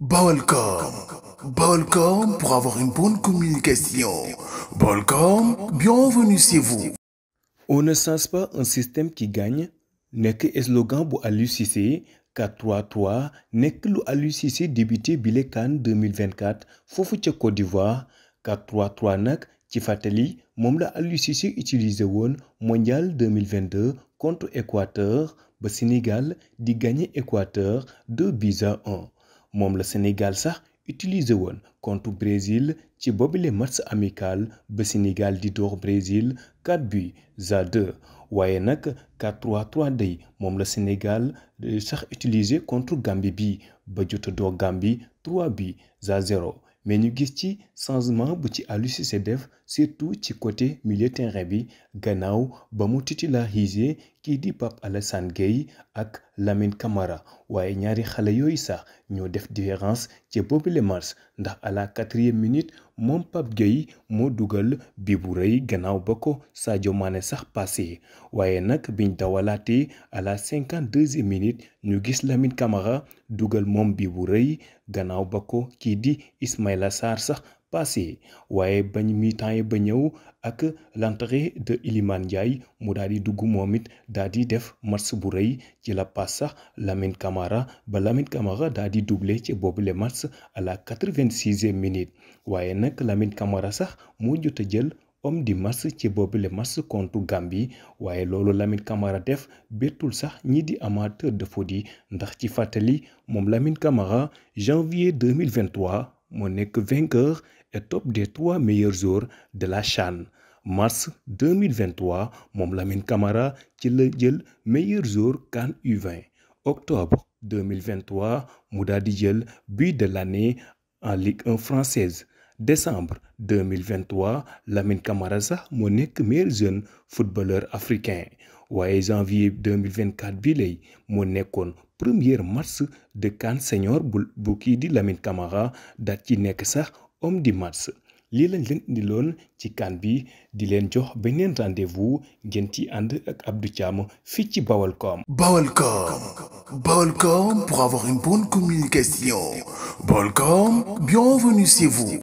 Balcom. Balcom pour avoir une bonne communication. Balcom, bienvenue chez vous. On ne sens pas un système qui gagne. n'est slogan bu l'UCC, 4-3-3 n'est lu l'UCC débuté Bilekan 2024 Fofu ca Côte d'Ivoire 4-3-3 nag ci fàttali utilise la mondial 2022 contre Équateur ba Sénégal di gagner Équateur 2 buts à 1 mom le Sénégal sax utilisé woon contre Brésil ci les match amical ba Sénégal di door Brésil 4 buts à 2 wayé nak 4-3-3 day mom le Sénégal eh, sax utilisé contre Gambie bi ba do Gambie 3 buts à 0 mais ñu gis ci changement bu ci surtout ci côté milieu terrain bi gannaaw ba mu kii di Pape Alassane Gueye ak Lamine Camara waaye ñaari xale yooyu sax ñoo def différence ci boobule match ndax à la quatrième minute moom Pape Gueye moo dugal bi bu rëy gannaaw ba ko Sadio Mané sax passé waaye nag biñ dawalaatee à la cinquante deuxième minute ñu gis Lamine Camara dugal moom bi bu rëy gannaaw ba ko kii di Ismaïla Sarr sax passé Waye bañ mi tan yi ba ñëw ak l'entrée de Iliman Ndiaye mu d'adi di dugg def match bu reuy ci la passe sax Lamine Camara ba Lamine Camara dadi doublé ci le match à la quatre e minute Waye nak Lamine Camara sax moo jot a jël homme du match ci le match contre Gambie waye lolu Lamine Camara def bettul sax ñi di amateur de foot yi ndax ci fatali mom Lamine Camara janvier 2023 mon nek vainqueur est top des trois meilleurs jours... de la chaîne... mars 2023 la Lamine Camara ci le le meilleur jour... CAN U20 octobre 2023 Mouda daal di but de l'année en Ligue 1 française décembre 2023 Lamine Camara sax moo meilleur jeune footballeur africain Ouais janvier 2024 bi lay première mars... premier mars de Cannes senior bu di Lamine Camara qui ci que homme du mars. li lañ leen indiloon ci kan bi di rendez-vous ngeen ci ànd ak Abdou Thiam fii ci pour avoir une bonne communication Baolcom bienvenue chez vous.